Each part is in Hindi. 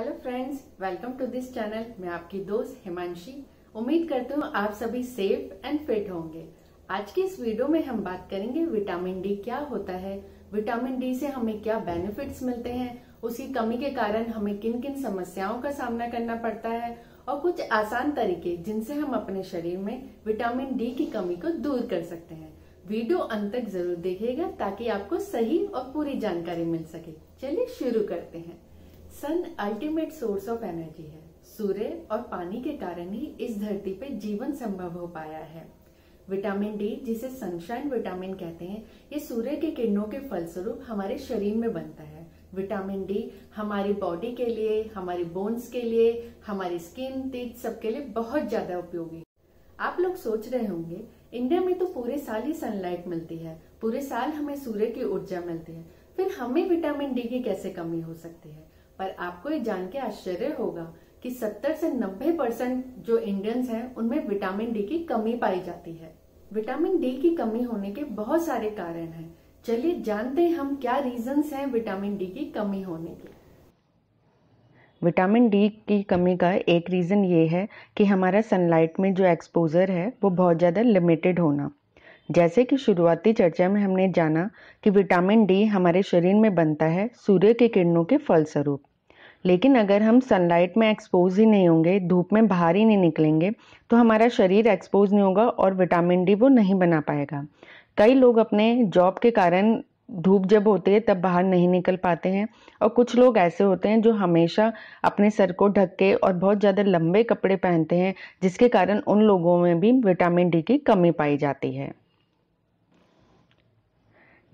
hello friends welcome to this channel मैं आपकी दोस्त हिमांशी उम्मीद करती हूँ आप सभी सेफ एंड फिट होंगे आज के इस वीडियो में हम बात करेंगे विटामिन डी क्या होता है विटामिन डी से हमें क्या बेनिफिट्स मिलते हैं उसकी कमी के कारण हमें किन किन समस्याओं का सामना करना पड़ता है और कुछ आसान तरीके जिनसे हम अपने शरीर में विटामिन डी की कमी को दूर कर सकते हैं वीडियो अंत तक जरूर देखेगा ताकि आपको सही और पूरी जानकारी मिल सके चलिए शुरू करते हैं sun ultimate source of energy है सूर्य और पानी के कारण ही इस धरती पे जीवन संभव हो पाया है विटामिन डी जिसे सनशाइन विटामिन कहते हैं ये सूर्य के किरणों के फलस्वरूप हमारे शरीर में बनता है विटामिन डी हमारी बॉडी के लिए हमारी बोन्स के लिए हमारी स्किन टीथ सबके लिए बहुत ज्यादा उपयोगी आप लोग सोच रहे होंगे इंडिया में तो पूरे साल ही सनलाइट मिलती है पूरे साल हमें सूर्य की ऊर्जा मिलती है फिर हमें विटामिन डी की कैसे कमी हो सकती है पर आपको ये जान के आश्चर्य होगा कि 70 से 90 परसेंट जो इंडियंस हैं उनमें विटामिन डी की कमी पाई जाती है विटामिन डी की कमी होने के बहुत सारे कारण हैं चलिए जानते हैं हम क्या रीजंस हैं विटामिन डी की कमी होने के विटामिन डी की कमी का एक रीज़न ये है कि हमारा सनलाइट में जो एक्सपोज़र है वो बहुत ज़्यादा लिमिटेड होना जैसे कि शुरुआती चर्चा में हमने जाना कि विटामिन डी हमारे शरीर में बनता है सूर्य के किरणों के फलस्वरूप लेकिन अगर हम सनलाइट में एक्सपोज ही नहीं होंगे धूप में बाहर ही नहीं निकलेंगे तो हमारा शरीर एक्सपोज नहीं होगा और विटामिन डी वो नहीं बना पाएगा कई लोग अपने जॉब के कारण धूप जब होती है तब बाहर नहीं निकल पाते हैं और कुछ लोग ऐसे होते हैं जो हमेशा अपने सर को ढक के और बहुत ज़्यादा लंबे कपड़े पहनते हैं जिसके कारण उन लोगों में भी विटामिन डी की कमी पाई जाती है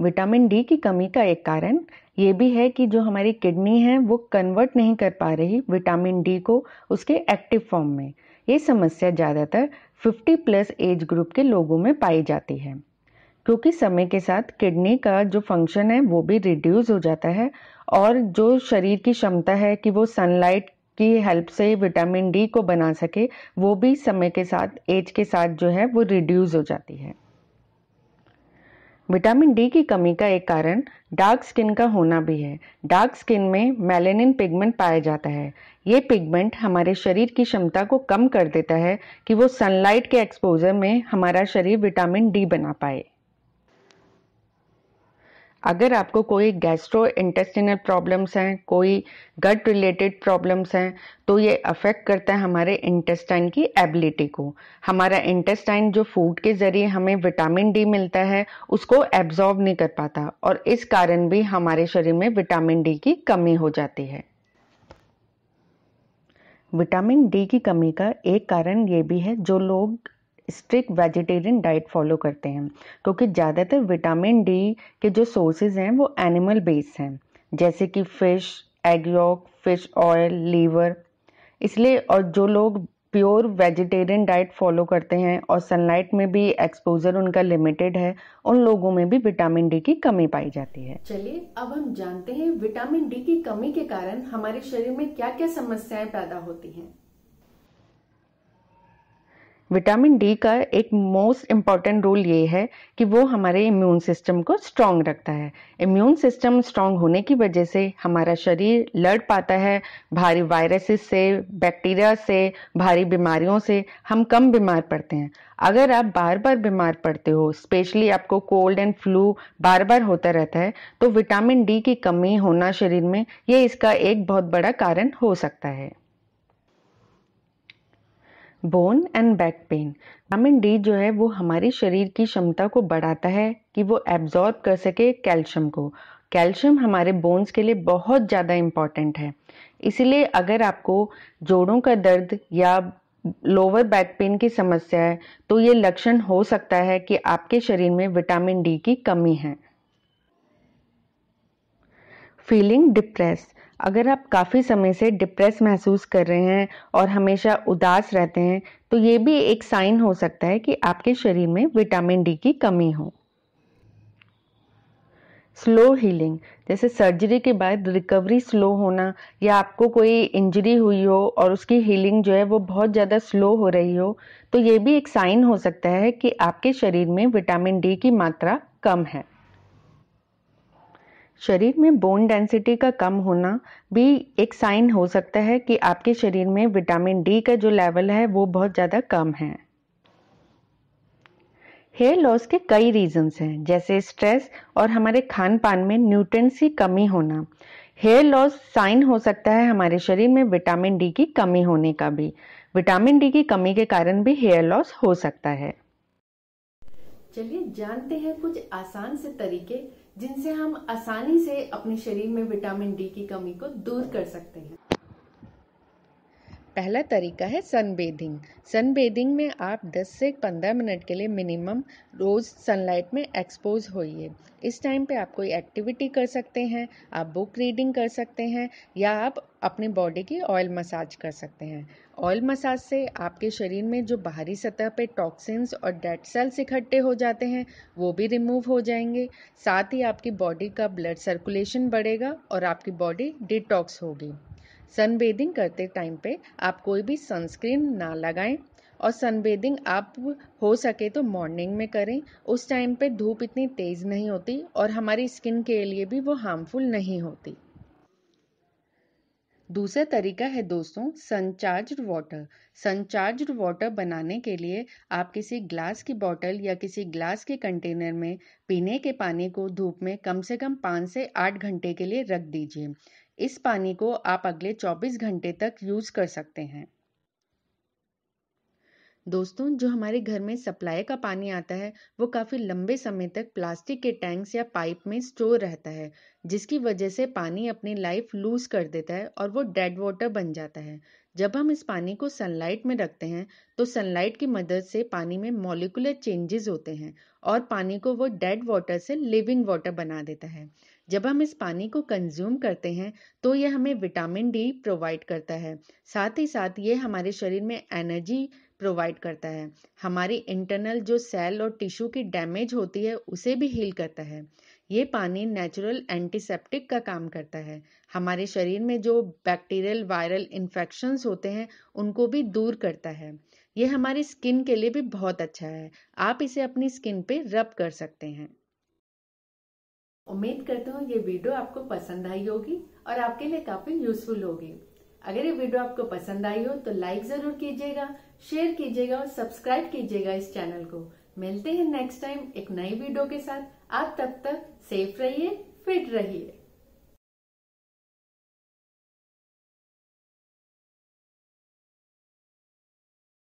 विटामिन डी की कमी का एक कारण ये भी है कि जो हमारी किडनी है वो कन्वर्ट नहीं कर पा रही विटामिन डी को उसके एक्टिव फॉर्म में ये समस्या ज़्यादातर 50 प्लस एज ग्रुप के लोगों में पाई जाती है क्योंकि समय के साथ किडनी का जो फंक्शन है वो भी रिड्यूस हो जाता है और जो शरीर की क्षमता है कि वो सनलाइट की हेल्प से विटामिन डी को बना सके वो भी समय के साथ एज के साथ जो है वो रिड्यूस हो जाती है विटामिन डी की कमी का एक कारण डार्क स्किन का होना भी है डार्क स्किन में मेलेनिन पिगमेंट पाया जाता है ये पिगमेंट हमारे शरीर की क्षमता को कम कर देता है कि वो सनलाइट के एक्सपोजर में हमारा शरीर विटामिन डी बना पाए अगर आपको कोई गैस्ट्रो इंटेस्टिनल प्रॉब्लम्स हैं कोई गट रिलेटेड प्रॉब्लम्स हैं तो ये अफेक्ट करता है हमारे इंटेस्टाइन की एबिलिटी को हमारा इंटेस्टाइन जो फूड के ज़रिए हमें विटामिन डी मिलता है उसको एब्जॉर्ब नहीं कर पाता और इस कारण भी हमारे शरीर में विटामिन डी की कमी हो जाती है विटामिन डी की कमी का एक कारण ये भी है जो लोग स्ट्रिक्ट वेजिटेरियन डाइट फॉलो करते हैं क्योंकि ज़्यादातर विटामिन डी के जो सोर्सेज हैं वो एनिमल बेस्ड हैं जैसे कि fish egg yolk fish oil liver इसलिए और जो लोग प्योर वेजिटेरियन डाइट फॉलो करते हैं और सनलाइट में भी एक्सपोजर उनका लिमिटेड है उन लोगों में भी विटामिन डी की कमी पाई जाती है चलिए अब हम जानते हैं विटामिन डी की कमी के कारण हमारे शरीर में क्या क्या समस्याएं पैदा होती हैं विटामिन डी का एक मोस्ट इम्पॉर्टेंट रोल ये है कि वो हमारे इम्यून सिस्टम को स्ट्रांग रखता है इम्यून सिस्टम स्ट्रांग होने की वजह से हमारा शरीर लड़ पाता है भारी वायरसेस से बैक्टीरिया से भारी बीमारियों से हम कम बीमार पड़ते हैं अगर आप बार बार बीमार पड़ते हो स्पेशली आपको कोल्ड एंड फ्लू बार बार होता रहता है तो विटामिन डी की कमी होना शरीर में ये इसका एक बहुत बड़ा कारण हो सकता है bone and back pain vitamin D जो है वो हमारी शरीर की क्षमता को बढ़ाता है कि वो एब्जॉर्ब कर सके कैल्शियम को कैल्शियम हमारे बोन्स के लिए बहुत ज़्यादा इम्पॉर्टेंट है इसीलिए अगर आपको जोड़ों का दर्द या लोअर बैक पेन की समस्या है तो ये लक्षण हो सकता है कि आपके शरीर में विटामिन डी की कमी है फीलिंग डिप्रेस अगर आप काफ़ी समय से डिप्रेस महसूस कर रहे हैं और हमेशा उदास रहते हैं तो ये भी एक साइन हो सकता है कि आपके शरीर में विटामिन डी की कमी हो स्लो हीलिंग जैसे सर्जरी के बाद रिकवरी स्लो होना या आपको कोई इंजरी हुई हो और उसकी हीलिंग जो है वो बहुत ज़्यादा स्लो हो रही हो तो ये भी एक साइन हो सकता है कि आपके शरीर में विटामिन डी की मात्रा कम है शरीर में बोन डेंसिटी का कम होना भी एक साइन हो सकता है कि आपके शरीर में विटामिन डी का जो लेवल है वो बहुत ज़्यादा कम है हेयर लॉस के कई रीजंस हैं जैसे स्ट्रेस और हमारे खान पान में न्यूट्रंस की कमी होना हेयर लॉस साइन हो सकता है हमारे शरीर में विटामिन डी की कमी होने का भी विटामिन डी की कमी के कारण भी हेयर लॉस हो सकता है चलिए जानते हैं कुछ आसान से तरीके जिनसे हम आसानी से अपने शरीर में विटामिन डी की कमी को दूर कर सकते हैं पहला तरीका है सन बेदिंग सन बेदिंग में आप 10 से 15 मिनट के लिए मिनिमम रोज़ सनलाइट में एक्सपोज होइए इस टाइम पे आप कोई एक्टिविटी कर सकते हैं आप बुक रीडिंग कर सकते हैं या आप अपने बॉडी की ऑयल मसाज कर सकते हैं ऑयल मसाज से आपके शरीर में जो बाहरी सतह पे टॉक्सिन्स और डेड सेल्स इकट्ठे हो जाते हैं वो भी रिमूव हो जाएंगे साथ ही आपकी बॉडी का ब्लड सर्कुलेशन बढ़ेगा और आपकी बॉडी डिटॉक्स होगी सनबेदिंग करते टाइम पे आप कोई भी सनस्क्रीन ना लगाएं और सनबेदिंग आप हो सके तो मॉर्निंग में करें उस टाइम पे धूप इतनी तेज़ नहीं होती और हमारी स्किन के लिए भी वो हार्मफुल नहीं होती दूसरा तरीका है दोस्तों सनचार्ज वाटर सनचार्ज वाटर बनाने के लिए आप किसी ग्लास की बॉटल या किसी ग्लास के कंटेनर में पीने के पानी को धूप में कम से कम पाँच से आठ घंटे के लिए रख दीजिए इस पानी को आप अगले 24 घंटे तक यूज कर सकते हैं दोस्तों जो हमारे घर में सप्लाई का पानी आता है वो काफ़ी लंबे समय तक प्लास्टिक के टैंक्स या पाइप में स्टोर रहता है जिसकी वजह से पानी अपनी लाइफ लूज़ कर देता है और वो डेड वाटर बन जाता है जब हम इस पानी को सनलाइट में रखते हैं तो सनलाइट की मदद से पानी में मॉलिकुलर चेंजेस होते हैं और पानी को वो डेड वाटर से लिविंग वाटर बना देता है जब हम इस पानी को कंज्यूम करते हैं तो यह हमें विटामिन डी प्रोवाइड करता है साथ ही साथ ये हमारे शरीर में एनर्जी प्रोवाइड करता है हमारी इंटरनल जो सेल और टिश्यू की डैमेज होती है उसे भी हील करता है ये पानी नेचुरल एंटीसेप्टिक का काम करता है हमारे शरीर में जो बैक्टीरियल वायरल इन्फेक्शंस होते हैं उनको भी दूर करता है ये हमारी स्किन के लिए भी बहुत अच्छा है आप इसे अपनी स्किन पे रब कर सकते हैं उम्मीद करता हूँ ये वीडियो आपको पसंद आई होगी और आपके लिए काफी यूजफुल होगी अगर ये वीडियो आपको पसंद आई हो तो लाइक जरूर कीजिएगा शेयर कीजिएगा और सब्सक्राइब कीजिएगा इस चैनल को मिलते हैं नेक्स्ट टाइम एक नई वीडियो के साथ आप तब तक सेफ रहिए फिट रहिए